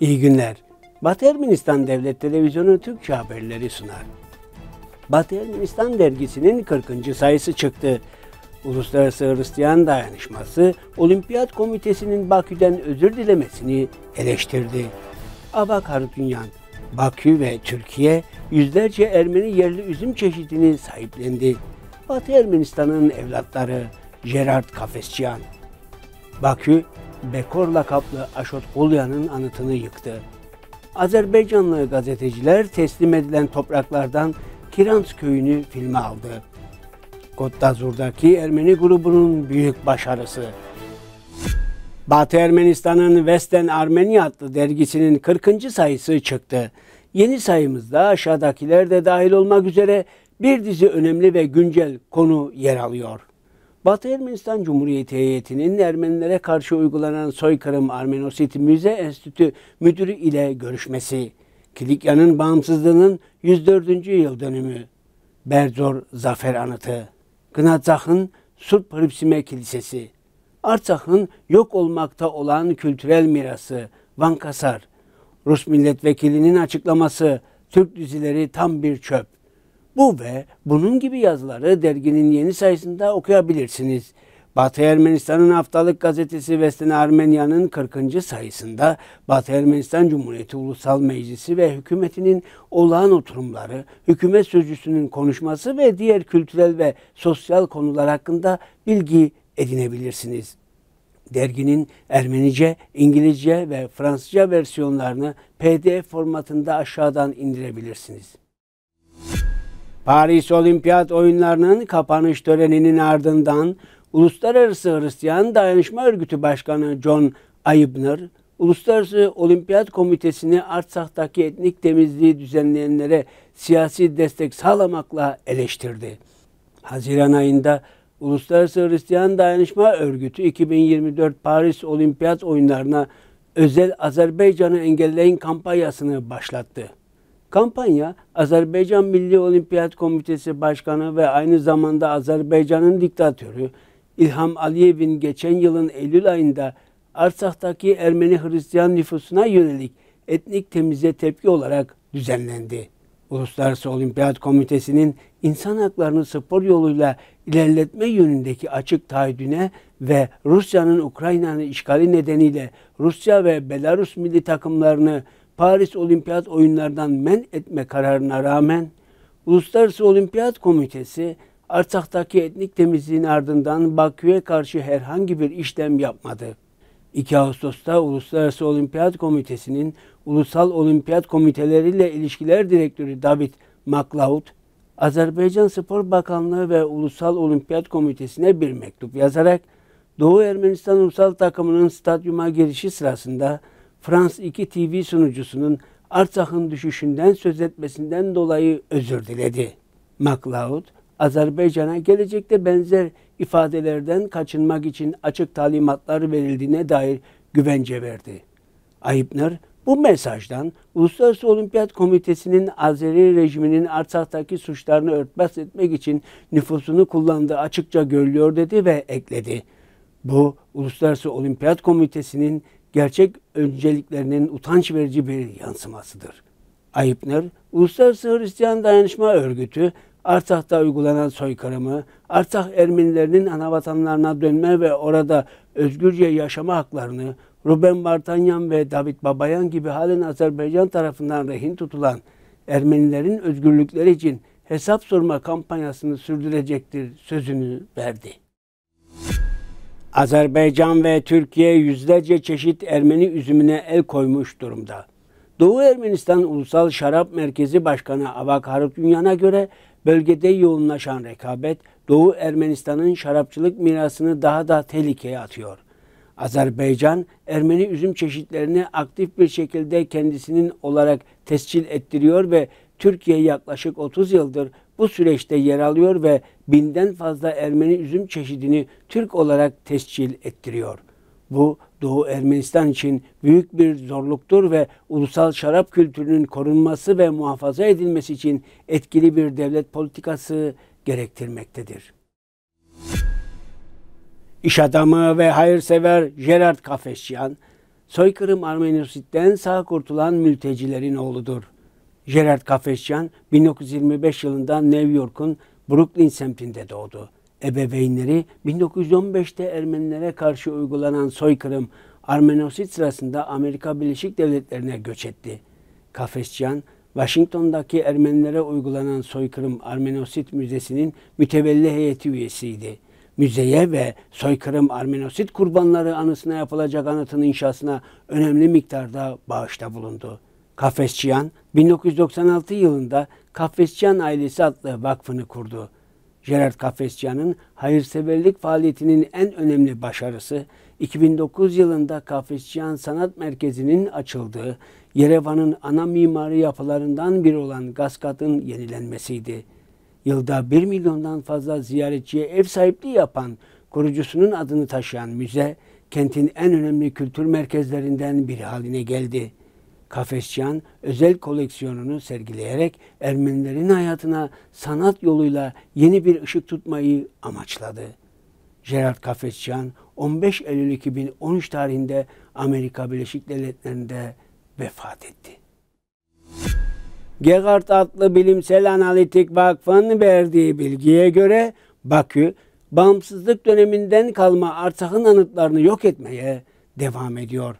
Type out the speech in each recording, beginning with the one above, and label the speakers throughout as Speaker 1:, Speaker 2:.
Speaker 1: İyi günler. Batı Ermenistan Devlet Televizyonu Türkçe haberleri sunar. Batı Ermenistan dergisinin 40. sayısı çıktı. Uluslararası Hristiyan Dayanışması, Olimpiyat Komitesi'nin Bakü'den özür dilemesini eleştirdi. Abak Harutunyan, Bakü ve Türkiye yüzlerce Ermeni yerli üzüm çeşidini sahiplendi. Batı Ermenistan'ın evlatları Gerard Kafesçiyan. Bakü, Bekor lakaplı Aşot Gulyan'ın anıtını yıktı. Azerbaycanlı gazeteciler teslim edilen topraklardan Kirans köyünü filme aldı. Kottazur'daki Ermeni grubunun büyük başarısı. Batı Ermenistan'ın Western Armenia adlı dergisinin 40. sayısı çıktı. Yeni sayımızda aşağıdakiler de dahil olmak üzere bir dizi önemli ve güncel konu yer alıyor. Batı Ermenistan Cumhuriyeti heyetinin Ermenilere karşı uygulanan soykırım Armenosit Müze Enstitü Müdürü ile görüşmesi, Kilikya'nın bağımsızlığının 104. yıl dönümü, Berzor Zafer Anıtı, Gnatzach'ın Surp Hripsime Kilisesi, Artsakh'ın yok olmakta olan kültürel mirası, Van Kasar, Rus milletvekilinin açıklaması, Türk dizileri tam bir çöp, bu ve bunun gibi yazıları derginin yeni sayısında okuyabilirsiniz. Batı Ermenistan'ın haftalık gazetesi Vestin Armenya'nın 40. sayısında Batı Ermenistan Cumhuriyeti Ulusal Meclisi ve hükümetinin olağan oturumları, hükümet sözcüsünün konuşması ve diğer kültürel ve sosyal konular hakkında bilgi edinebilirsiniz. Derginin Ermenice, İngilizce ve Fransızca versiyonlarını PDF formatında aşağıdan indirebilirsiniz. Paris Olimpiyat Oyunları'nın kapanış töreninin ardından Uluslararası Hristiyan Dayanışma Örgütü Başkanı John Aybner, Uluslararası Olimpiyat Komitesi'ni Artsak'taki etnik temizliği düzenleyenlere siyasi destek sağlamakla eleştirdi. Haziran ayında Uluslararası Hristiyan Dayanışma Örgütü 2024 Paris Olimpiyat Oyunları'na özel Azerbaycan'ı engelleyin kampanyasını başlattı. Kampanya Azerbaycan Milli Olimpiyat Komitesi Başkanı ve aynı zamanda Azerbaycan'ın diktatörü İlham Aliyev'in geçen yılın Eylül ayında Arsak'taki Ermeni Hristiyan nüfusuna yönelik etnik temize tepki olarak düzenlendi. Uluslararası Olimpiyat Komitesi'nin insan haklarını spor yoluyla ilerletme yönündeki açık taahhüdüne ve Rusya'nın Ukrayna'nın işgali nedeniyle Rusya ve Belarus milli takımlarını Paris Olimpiyat Oyunlardan men etme kararına rağmen Uluslararası Olimpiyat Komitesi Artsak'taki etnik temizliğin ardından Bakü'ye karşı herhangi bir işlem yapmadı. 2 Ağustos'ta Uluslararası Olimpiyat Komitesi'nin Ulusal Olimpiyat Komiteleriyle İlişkiler Direktörü David McLeod, Azerbaycan Spor Bakanlığı ve Ulusal Olimpiyat Komitesi'ne bir mektup yazarak Doğu Ermenistan Ulusal Takımının stadyuma girişi sırasında Frans 2 TV sunucusunun Artsakh'ın düşüşünden söz etmesinden dolayı özür diledi. MacLeod, Azerbaycan'a gelecekte benzer ifadelerden kaçınmak için açık talimatlar verildiğine dair güvence verdi. Ayıpner, bu mesajdan Uluslararası Olimpiyat Komitesi'nin Azeri rejiminin Artsak'taki suçlarını örtbas etmek için nüfusunu kullandığı açıkça görülüyor dedi ve ekledi. Bu Uluslararası Olimpiyat Komitesi'nin gerçek önceliklerinin utanç verici bir yansımasıdır. Ayıpner, Uluslararası Hristiyan Dayanışma Örgütü, Artah'ta uygulanan soykırımı, Artah Ermenilerinin anavatanlarına dönme ve orada özgürce yaşama haklarını, Ruben Bartanyan ve David Babayan gibi halen Azerbaycan tarafından rehin tutulan Ermenilerin özgürlükleri için hesap sorma kampanyasını sürdürecektir sözünü verdi. Azerbaycan ve Türkiye yüzlerce çeşit Ermeni üzümüne el koymuş durumda. Doğu Ermenistan Ulusal Şarap Merkezi Başkanı Avak Harutyunyan'a göre bölgede yoğunlaşan rekabet Doğu Ermenistan'ın şarapçılık mirasını daha da tehlikeye atıyor. Azerbaycan, Ermeni üzüm çeşitlerini aktif bir şekilde kendisinin olarak tescil ettiriyor ve Türkiye yaklaşık 30 yıldır bu süreçte yer alıyor ve binden fazla Ermeni üzüm çeşidini Türk olarak tescil ettiriyor. Bu Doğu Ermenistan için büyük bir zorluktur ve ulusal şarap kültürünün korunması ve muhafaza edilmesi için etkili bir devlet politikası gerektirmektedir. İş adamı ve hayırsever Gerard Kafesyan, soykırım Armenosit'ten sağ kurtulan mültecilerin oğludur. Gerard Kafesyan 1925 yılında New York'un Brooklyn semtinde doğdu. Ebeveynleri 1915'te Ermenilere karşı uygulanan soykırım Armenosit sırasında Amerika Birleşik Devletleri'ne göç etti. Kafesyan, Washington'daki Ermenilere uygulanan soykırım Armenosit Müzesi'nin mütevelli heyeti üyesiydi. Müzeye ve soykırım Armenosit kurbanları anısına yapılacak anıtın inşasına önemli miktarda bağışta bulundu. Kafesçiyan 1996 yılında Kafesçiyan Ailesi adlı vakfını kurdu. Gerard Kafesçiyan'ın hayırseverlik faaliyetinin en önemli başarısı 2009 yılında Kafesçiyan Sanat Merkezi'nin açıldığı Yerevan'ın ana mimari yapılarından biri olan Gaskat'ın yenilenmesiydi. Yılda 1 milyondan fazla ziyaretçiye ev sahipliği yapan, kurucusunun adını taşıyan müze, kentin en önemli kültür merkezlerinden biri haline geldi. Kafesyan özel koleksiyonunu sergileyerek Ermenilerin hayatına sanat yoluyla yeni bir ışık tutmayı amaçladı. Gerard Kafesyan 15 Eylül 2013 tarihinde Amerika Birleşik Devletleri'nde vefat etti. Gegard adlı bilimsel analitik vakfın verdiği bilgiye göre Bakü, bağımsızlık döneminden kalma Artsakh'ın anıtlarını yok etmeye devam ediyor.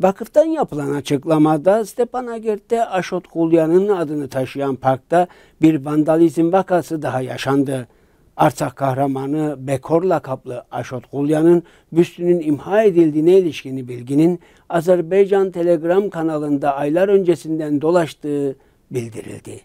Speaker 1: Vakıftan yapılan açıklamada Stepanakert'te Aşot Kulyan'ın adını taşıyan parkta bir vandalizm vakası daha yaşandı. Arsak kahramanı Bekorla kaplı Aşot Kulyan'ın büstünün imha edildiğine ilişkin bilginin Azerbaycan Telegram kanalında aylar öncesinden dolaştığı bildirildi.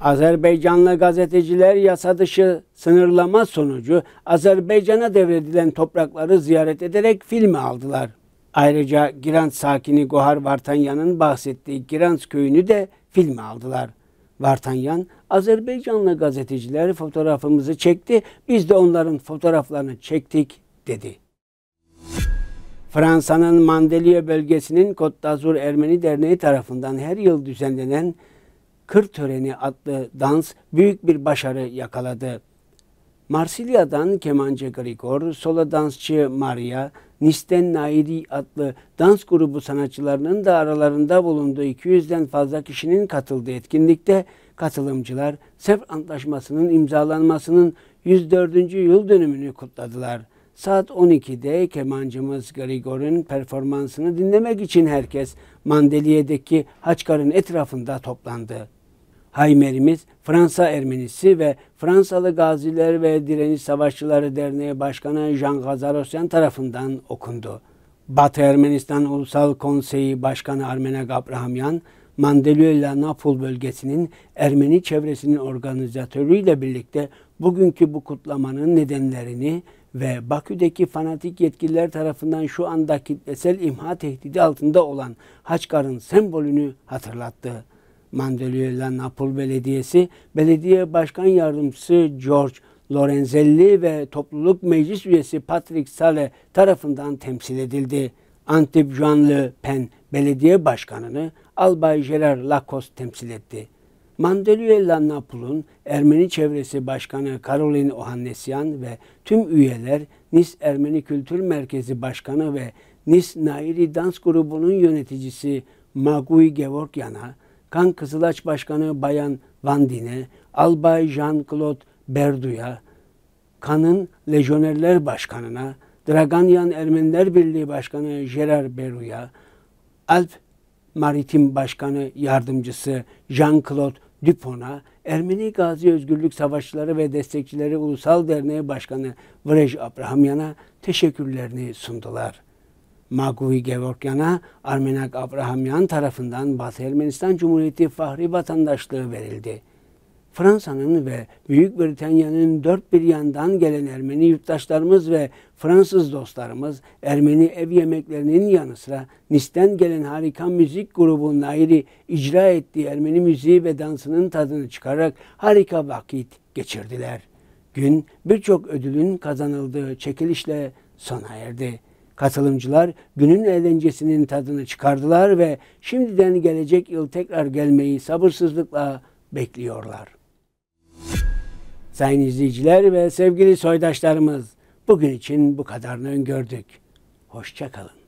Speaker 1: Azerbaycanlı gazeteciler yasa dışı sınırlama sonucu Azerbaycan'a devredilen toprakları ziyaret ederek filmi aldılar. Ayrıca Girans sakini Gohar Vartanyan'ın bahsettiği Girans köyünü de filme aldılar. Vartanyan, Azerbaycanlı gazeteciler fotoğrafımızı çekti, biz de onların fotoğraflarını çektik dedi. Fransa'nın Mandeliye bölgesinin Côte d'Azur Ermeni Derneği tarafından her yıl düzenlenen Kır Töreni adlı dans büyük bir başarı yakaladı. Marsilya'dan kemancı Grigor, solo dansçı Maria, Nisten Nairi adlı dans grubu sanatçılarının da aralarında bulunduğu 200'den fazla kişinin katıldığı etkinlikte katılımcılar Sef Antlaşması'nın imzalanmasının 104. yıl dönümünü kutladılar. Saat 12'de kemancımız Grigor'un performansını dinlemek için herkes Mandeliye'deki Haçkar'ın etrafında toplandı. Haymer'imiz, Fransa Ermenisi ve Fransalı Gaziler ve Direniş Savaşçıları Derneği Başkanı Jean Gazarosyan tarafından okundu. Batı Ermenistan Ulusal Konseyi Başkanı Armene Gabrahamyan, Mandeluyla Napul bölgesinin Ermeni çevresinin organizatörüyle birlikte bugünkü bu kutlamanın nedenlerini ve Bakü'deki fanatik yetkililer tarafından şu anda kitlesel imha tehdidi altında olan Haçkar'ın sembolünü hatırlattı. Mandelieu ile Napol Belediyesi, Belediye Başkan Yardımcısı George Lorenzelli ve Topluluk Meclis Üyesi Patrick Sale tarafından temsil edildi. Antip Jean Le Pen Belediye Başkanı'nı Albay Gerard Lakos temsil etti. Mandelieu ile Napul'un Ermeni Çevresi Başkanı Karolin Ohannesyan ve tüm üyeler Nis Ermeni Kültür Merkezi Başkanı ve Nis Nairi Dans Grubu'nun yöneticisi Magui Gevorkyan'a Kan Kızılaç Başkanı Bayan Vandine, Albay Jean-Claude Berdu'ya, Kan'ın Lejyonerler Başkanı'na, Draganyan Ermeniler Birliği Başkanı Gerard Beru'ya, Alp Maritim Başkanı Yardımcısı Jean-Claude Dupont'a, Ermeni Gazi Özgürlük Savaşçıları ve Destekçileri Ulusal Derneği Başkanı Vrej Abrahamyan'a teşekkürlerini sundular. Maguvi Gevokyan'a Armenak Abrahamyan tarafından Batı Ermenistan Cumhuriyeti fahri vatandaşlığı verildi. Fransa'nın ve Büyük Britanya'nın dört bir yandan gelen Ermeni yurttaşlarımız ve Fransız dostlarımız Ermeni ev yemeklerinin yanı sıra Nis'ten gelen harika müzik grubunun ayrı icra ettiği Ermeni müziği ve dansının tadını çıkararak harika vakit geçirdiler. Gün birçok ödülün kazanıldığı çekilişle sona erdi. Katılımcılar günün eğlencesinin tadını çıkardılar ve şimdiden gelecek yıl tekrar gelmeyi sabırsızlıkla bekliyorlar. Sayın izleyiciler ve sevgili soydaşlarımız bugün için bu kadarını öngördük. Hoşçakalın.